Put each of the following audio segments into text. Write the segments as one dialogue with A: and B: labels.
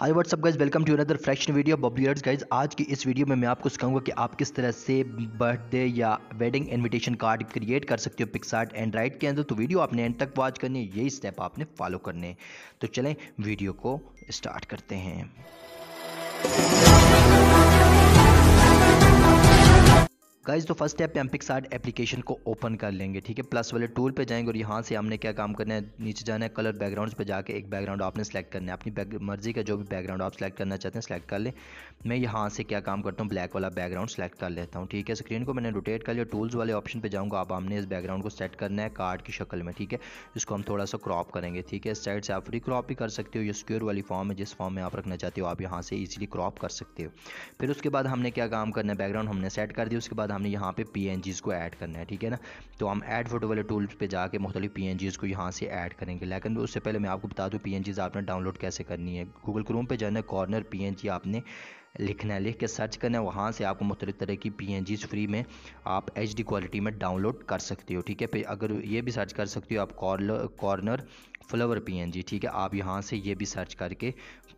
A: high WhatsApp guys welcome to another fraction video बॉबीयर्स guys आज की इस वीडियो में मैं आपको सिखाऊंगा कि आप किस तरह से बर्थडे या वेडिंग इनविटेशन कार्ड क्रिएट कर सकते हो पिक्सार्ट एंड राइट के अंदर तो वीडियो आपने एंड तक वॉच करनी है यही स्टेप आपने फॉलो करने तो चलें वीडियो को स्टार्ट करते हैं गाइज तो फर्स्ट स्टेप पे हम पिक्सार्ट एप्लीकेशन को ओपन कर लेंगे ठीक है प्लस वाले टूल पे जाएंगे और यहाँ से हमने क्या काम करना है नीचे जाना है कलर बैकग्राउंड्स पे जाके एक बैकग्राउंड आपने सेलेक्ट करना है अपनी मर्जी का जो भी बैकग्राउंड आप सेलेक्ट करना चाहते हैं सेलेक्ट कर लें मैं यहाँ से क्या काम करता हूँ ब्लैक वाला बैकग्राउंड सेलेक्ट कर लेता हूँ ठीक है स्क्रीन को मैंने रोटेट कर लिया टूल्स वाले ऑप्शन पर जाऊँगा आप हमने इस बैकग्राउंड को सेट करना है कार्ड की शक्ल में ठीक है इसको हम थोड़ा सा क्रॉप करेंगे ठीक है इस साइड से आप फ्री क्रॉप भी कर सकते हो ये स्क्योर वाली फॉर्म है जिस फॉर्म में आप रखना चाहते हो आप यहाँ से ईजिली क्रॉप कर सकते हो फिर उसके बाद हमने क्या काम करना है बैकग्राउंड हमने सेट कर दिया उसके बाद हमने यहाँ पे पी को ऐड करना है ठीक है ना तो हम ऐड फोटो वाले टूल पे जाके मुख्तलिफ पी को यहाँ से ऐड करेंगे लेकिन तो उससे पहले मैं आपको बता दूँ पी आपने डाउनलोड कैसे करनी है गूगल क्रोम पर जाना कॉर्नर पी आपने लिखना है लिख के सर्च करना है वहाँ से आपको मुख्तलि तरह की पी फ्री में आप एच क्वालिटी में डाउनलोड कर सकते हो ठीक है फिर अगर ये भी सर्च कर सकते हो आप कॉर्नर फ्लावर पी ठीक है आप यहाँ से ये भी सर्च करके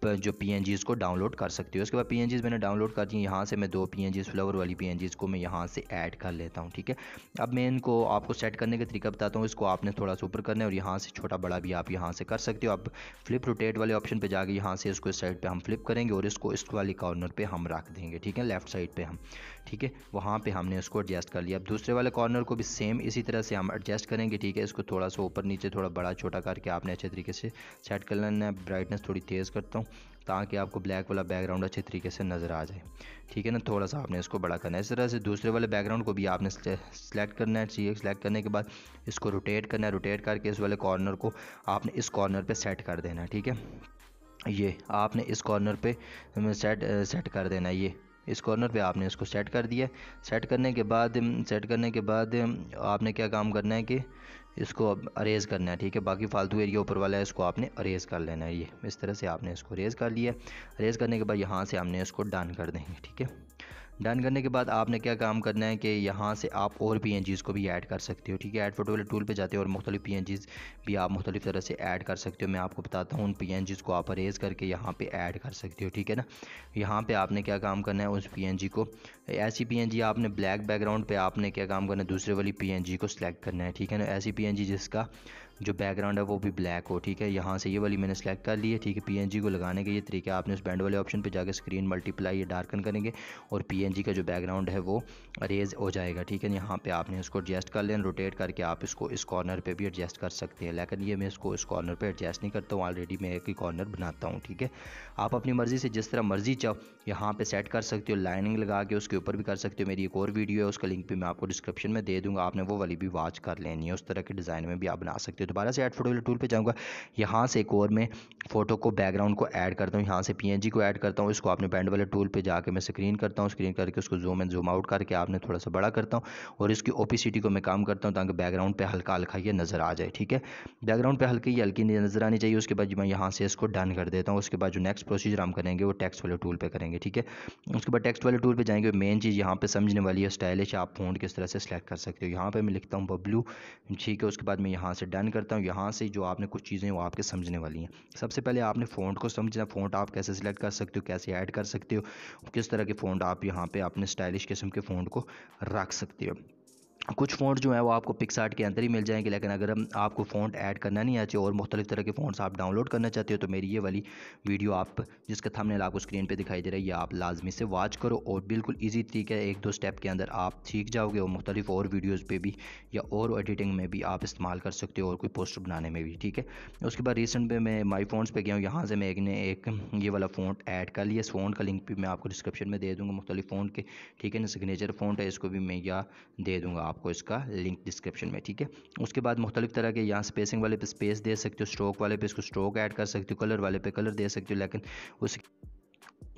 A: जो पी को डाउनलोड कर सकते हो उसके बाद पी मैंने डाउनलोड कर दी यहाँ से मैं दो पी एन फ्लावर वाली पी को मैं यहाँ से ऐड कर लेता हूँ ठीक है अब मैं इनको आपको सेट करने का तरीका बताता हूँ इसको आपने थोड़ा सा ऊपर करना है और यहाँ से छोटा बड़ा भी आप यहाँ से कर सकते हो आप फ्लिप रोटेट वाले ऑप्शन पर जाकर यहाँ से इसको इस साइड पर हम फ्लिप करेंगे और इसको इस वाली कॉर्नर कॉर्नर पे हम रख देंगे ठीक है लेफ्ट साइड पे हम ठीक है वहाँ पे हमने उसको एडजस्ट कर लिया अब दूसरे वाले कॉर्नर को भी सेम इसी तरह से हम एडजस्ट करेंगे ठीक है इसको थोड़ा सा ऊपर नीचे थोड़ा बड़ा छोटा करके आपने अच्छे तरीके से सेट कर लेना है ब्राइटनेस थोड़ी तेज़ करता हूँ ताकि आपको ब्लैक वाला बैकग्राउंड अच्छे तरीके से नज़र आ जाए ठीक है ना थोड़ा सा आपने इसको बड़ा करना है इस तरह से दूसरे वाले बैकग्राउंड को भी आपने सेलेक्ट करना है चाहिए सेलेक्ट करने के बाद इसको रोटेट करना है रोटेट करके इस वाले कॉर्नर को आपने इस कॉर्नर पर सेट कर देना है ठीक है ये आपने इस कॉर्नर पे सेट सेट कर देना है ये इस कॉर्नर पे आपने इसको सेट कर दिया सेट करने के बाद सेट करने के बाद आपने क्या काम करना है कि इसको अब अरेज़ करना है ठीक है बाकी फालतू एरिया ऊपर वाला है इसको आपने अरेज़ कर लेना है ये इस तरह से आपने इसको अरेज़ कर लिया अरेज़ करने के बाद यहाँ से हमने इसको डन कर देंगे ठीक है डन करने के बाद आपने क्या काम करना है कि यहाँ से आप और पी को भी ऐड कर सकते हो ठीक है ऐड फोटो वाले टूल पर जाते हो और मुख्तलिफ पी भी आप मुख्तलिफ तरह से ऐड कर सकते हो मैं आपको बताता हूँ उन पी को आप अरेज करके यहाँ पर ऐड कर सकते हो ठीक है ना यहाँ पर आपने क्या काम करना है उस पी को ऐसी पी आपने ब्लैक बैकग्राउंड पर आपने क्या काम करना है दूसरे वाली पी को सिलेक्ट करना है ठीक है ना ऐसी पी जिसका जो बैकग्राउंड है वो भी ब्लैक हो ठीक है यहाँ से ये वाली मैंने सेलेक्ट कर ली है ठीक है पीएनजी को लगाने के ये तरीके आपने उस बैंड वाले ऑप्शन पे जाकर स्क्रीन मल्टीप्लाई या डार्कन करेंगे और पीएनजी का जो बैकग्राउंड है वो अरेज़ हो जाएगा ठीक है यहाँ पे आपने इसको एडजस्ट कर लेना रोटेट करके आप इसको इस कॉर्नर पर भी एडजस्ट कर सकते हैं लेकिन ये मैं इसको इस कॉर्नर पर एडजस्ट नहीं करता हूँ ऑलरेडी मैं एक ही कॉर्नर बनाता हूँ ठीक है आप अपनी मर्ज़ी से जिस तरह मर्ज़ी चाहो यहाँ पर सेट कर सकते हो लाइनिंग लगा के उसके ऊपर भी कर सकते हो मेरी एक और वीडियो है उसका लिंक भी मैं आपको डिस्क्रिप्शन में दे दूँगा आपने वो वाली भी वॉच कर लेनी है उस तरह के डिज़ाइन में भी आप बना सकते हो दोबारा से ऐड फोटो वाले टूल पे जाऊँगा यहाँ से एक और मैं फोटो को बैकग्राउंड को ऐड करता हूँ यहाँ से पी को ऐड करता हूँ इसको आपने बैंड वाले टूल पर जाकर मैं स्क्रीन करता हूँ स्क्रीन करके उसको जूम एंड जूम आउट करके आपने थोड़ा सा बड़ा करता हूँ और इसकी ओपीसीटी को मैं काम करता हूँ ताकि बैकग्राउंड पर हल्का हल्का ये नज़र आ जाए ठीक है बैकग्राउंड पर हल्की ये हल्की नज़र आनी चाहिए उसके बाद मैं यहाँ से इसको डन कर देता हूँ उसके बाद जो नेक्स्ट प्रोसीजर हम करेंगे वो टेक्स्ट वाले टूल पर करेंगे ठीक है उसके बाद टेक्स्ट वाले टूल पर जाएंगे मेन चीज़ यहाँ पर समझने वाली है स्टाइलिश आप फोन किस तरह से सेलेक्ट कर सकते हो यहाँ पर मैं लिखता हूँ बब्लू ठीक है उसके बाद मैं यहाँ से डन कर करता हूँ यहाँ से जो आपने कुछ चीज़ें वो आपके समझने वाली हैं सबसे पहले आपने फोन को समझना फ़ॉन्ट आप कैसे सिलेक्ट कर सकते हो कैसे ऐड कर सकते हो किस तरह के फ़ॉन्ट आप यहाँ पर अपने स्टाइलिश किस्म के फोन को रख सकते हो कुछ फ़ॉन्ट जो है वो आपको पिक्सार्ट के अंदर ही मिल जाएंगे लेकिन अगर आपको फ़ॉन्ट ऐड करना नहीं आते और मुख्तलिफ तरह के फ़ॉन्ट्स आप डाउनलोड करना चाहते हो तो मेरी ये वाली वीडियो आप जिसका थंबनेल आपको स्क्रीन पे दिखाई दे रहा है ये आप लाजमी से वॉच करो और बिल्कुल इजी तरीके एक दो स्टेप के अंदर आप सीख जाओगे और मुख्तलि और वीडियोज़ पर भी या और एडिटिंग में भी आप इस्तेमाल कर सकते हो और कोई पोस्टर बनाने में भी ठीक है उसके बाद रिसेंट पर मैं माई फोन पर गया हूँ यहाँ से मैं एक ने एक ये वाला फ़ोन ऐड कर लिया इस फ़ोन का लिंक भी मैं आपको डिस्क्रिप्शन में दे दूँगा मुख्तलिफ फ़ोन के ठीक है ना सिग्नेचर फ़ोन है इसको भी मैं या दे दूँगा आपको इसका लिंक डिस्क्रिप्शन में ठीक है उसके बाद मुख्तलिफ तरह के यहाँ स्पेसिंग वाले पे स्पेस दे सकते हो स्ट्रोक वाले पे इसको स्ट्रोक ऐड कर सकते हो कलर वाले पे कलर दे सकते हो लेकिन उसके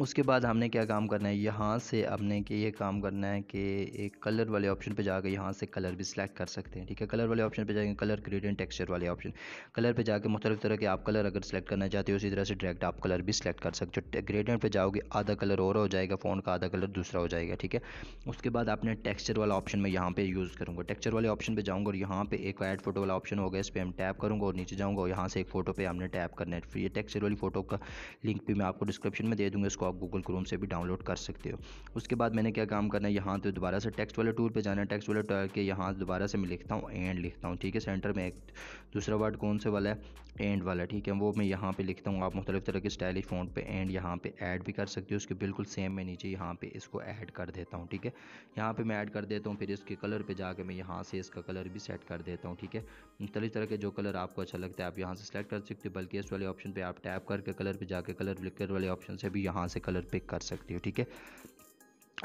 A: उसके बाद हमने क्या काम करना है यहाँ से हमने कि ये काम करना है कि एक कलर वाले ऑप्शन पे जाकर यहाँ से कलर भी सिलेक्ट कर सकते हैं ठीक है कलर वाले ऑप्शन पे जाएंगे कलर क्रीडियन टेक्सचर वाले ऑप्शन कलर पे जाकर मुख्तलिफ तरह के आप कलर अगर सेलेक्ट करना चाहते हो उसी तरह से डायरेक्ट आप कलर भी सिलेक्ट कर सकते हो ग्रेडियंट पर जाओगे आधा कलर और हो जाएगा फ़ोन का आधा कलर दूसरा हो जाएगा ठीक है उसके बाद आपने टेक्स्चर वाला ऑप्शन में यहाँ पर यूज़ करूँगा टेक्स्चर वाले ऑप्शन पर जाऊँगा और यहाँ पर एक एड फोटो वाला ऑप्शन होगा इस पर हम टैप करूँगा और नीचे जाऊँगा और यहाँ से एक फोटो पर हमने टैप करना है ये टेक्स्चर वाली फोटो का लिंक भी मैं आपको डिस्क्रिप्शन में दे दूँगा इसको इसको आप गूगल क्रोम से भी डाउनलोड कर सकते हो उसके बाद मैंने क्या काम करना है यहाँ तो दोबारा से टेक्स्ट वाले टूल पर जाना है टेक्स्ट वाले टूल के यहाँ दोबारा से मैं लिखता हूँ एंड लिखता हूँ ठीक है सेंटर में एक दूसरा वर्ड कौन से वाला है एंड वाला ठीक है वो मैं यहाँ पर लिखता हूँ आप मुख्तलिफ तरह के स्टाइलिश फ़ॉन्ट पर एंड यहाँ पर ऐड भी कर सकते हो उसके बिल्कुल सेम मैं नीचे यहाँ पर इसको ऐड कर देता हूँ ठीक है यहाँ पर मैं ऐड कर देता हूँ फिर इसके कलर पर जाकर मैं यहाँ से इसका कलर भी सेट कर देता हूँ ठीक है मुख्तलिफ तरह के जो कलर आपको अच्छा लगता है आप यहाँ से सेलेक्ट कर सकते हो बल्कि इस वाले ऑप्शन पर आप टैप करके कलर पर जाकर कलर ब्लिकर वाले ऑप्शन से भी यहाँ से कलर पिक कर सकते हो ठीक है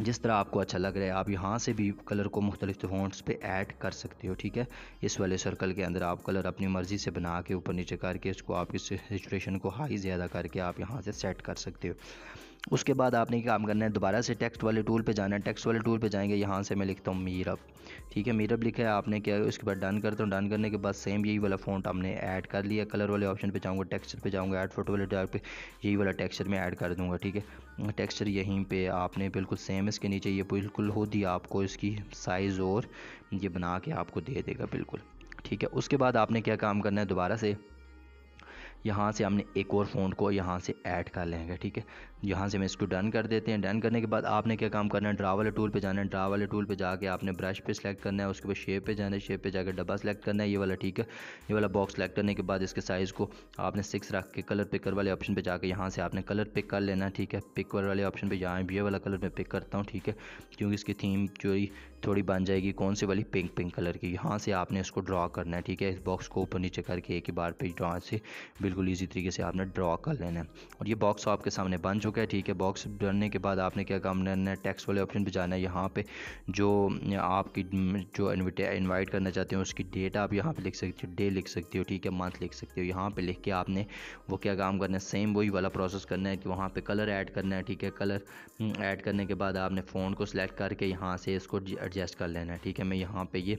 A: जिस तरह आपको अच्छा लग रहा है आप यहाँ से भी कलर को मुख्तलिफ फॉन्ट्स पे ऐड कर सकते हो ठीक है इस वाले सर्कल के अंदर आप कलर अपनी मर्ज़ी से बना के ऊपर नीचे करके इसको आप इस सिचुएशन को हाई ज़्यादा करके आप यहाँ से सेट कर सकते हो उसके बाद आपने काम करना है दोबारा से टेक्स्ट वाले टूल पे जाना है टेक्स्ट वाले टूल पे जाएंगे यहाँ से मैं लिखता हूँ मीरअप ठीक है मीरअप लिखा है आपने क्या उसके बाद डन करता हूँ डन करने के बाद सेम यही वाला फ़ॉन्ट आपने ऐड कर लिया कलर वाले ऑप्शन पे जाऊँगा टेक्स्चर पे जाऊँगा ऐड फोटो वाले डार्क पे यही वाला टेक्स्चर मैं ऐड कर दूँगा ठीक है टेक्स्चर यहीं पर आपने बिल्कुल सेम इसके नीचे ये बिल्कुल हो दी आपको इसकी साइज़ और ये बना के आपको दे देगा बिल्कुल ठीक है उसके बाद आपने क्या काम करना है दोबारा से यहाँ से हमने एक और फोन को यहाँ से ऐड कर लेंगे ठीक है यहाँ से हम इसको डन कर देते हैं डन करने के बाद आपने क्या काम करना है ड्रा वाले टूल पे जाना है ड्रा वाले टूल पे जाके आपने ब्रश पे सिलेक्ट करना है उसके बाद शेप पे जाना है शेप पे जाकर डब्बा सेलेक्ट करना है ये वाला ठीक है ये वाला बॉक्स सेलेक्ट करने के बाद इसके साइज़ को आपने सिक्स रख के कलर पिकर वाले ऑप्शन पर जाकर यहाँ से आपने कलर पिक कर लेना ठीक है पिक वाले ऑप्शन पर यहाँ ये वाला कलर मैं पिक करता हूँ ठीक है क्योंकि इसकी थीम जो थोड़ी बन जाएगी कौन सी वाली पिंक पिंक कलर की यहाँ से आपने इसको ड्रा करना है ठीक है इस बॉक्स को ऊपर नीचे करके एक ही बार पे ड्रा से बिल्कुल बिल्कुल इजी तरीके से आपने ड्रॉ कर लेना है और ये बॉक्स तो आपके सामने बन चुका है ठीक है बॉक्स बनने के बाद आपने क्या काम करना है टैक्स वाले ऑप्शन पर जाना है यहाँ पर जो आपकी जो इन्वाइट करना चाहते हो उसकी डेट आप यहाँ पर लिख सकते हो डे लिख सकते हो ठीक है मंथ लिख सकते हो यहाँ पर लिख के आपने वो क्या काम करना है सेम वही वाला प्रोसेस करना है कि वहाँ पर कलर ऐड करना है ठीक है कलर ऐड हम्म, करने के बाद आपने फ़ोन को सिलेक्ट करके यहाँ से इसको एडजस्ट कर लेना है ठीक है मैं यहाँ पे ये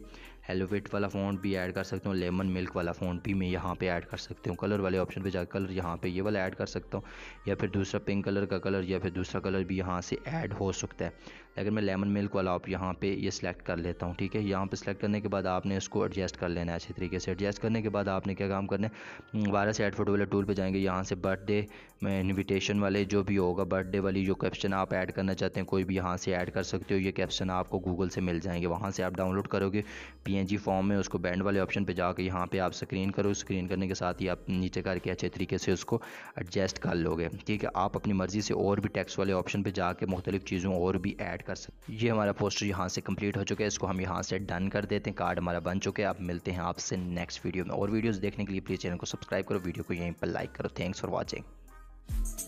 A: हेलोवेट वाला फ़ॉन्ट भी ऐड कर सकता हूँ लेमन मिल्क वाला फ़ॉन्ट भी मैं यहाँ पे ऐड कर सकता हूँ कलर वाले ऑप्शन पे जाकर कलर यहाँ पे ये वाला ऐड कर सकता हूँ या फिर दूसरा पिंक कलर का कलर या फिर दूसरा कलर भी यहाँ से ऐड हो सकता है लेकिन मैं लेमन मिल्क वाला आप यहाँ पे ये सिलेक्ट कर लेता हूँ ठीक है यहाँ पर सिलेक्ट करने के बाद आपने इसको एडजस्ट कर लेना है अच्छे तरीके से एडजस्ट करने के बाद आपने क्या काम करना है हम्म, वायरस से ऐड फोटो वाले टूल पर जाएंगे यहाँ से बर्थडे में इन्विटेशन वाले जो भी होगा बर्थडे वाली जो कैप्शन आप ऐड करना चाहते हैं कोई भी यहाँ से ऐड कर सकते हो ये कैप्शन आपको गूगल से मिल जाएंगे वहाँ से आप डाउनलोड करोगे पी पीएनजी फॉर्म में उसको बैंड वाले ऑप्शन पे जाकर यहाँ पे आप स्क्रीन करो स्क्रीन करने के साथ ही आप नीचे करके अच्छे तरीके से उसको एडजस्ट कर लोगे ठीक है आप अपनी मर्ज़ी से और भी टैक्स वाले ऑप्शन पर जाके मुख्तलिफ चीज़ों और भी ऐड कर सकते ये हमारा पोस्टर यहाँ से कम्प्लीट हो चुका है इसको हम यहाँ से डन कर देते हैं कार्ड हमारा बन चुके हैं आप मिलते हैं आपसे नेक्स्ट वीडियो में और वीडियोज़ देखने के लिए प्लीज़ चैनल को सब्सक्राइब करो वीडियो को यहीं पर लाइक करो थैंक्स फॉर वॉचिंग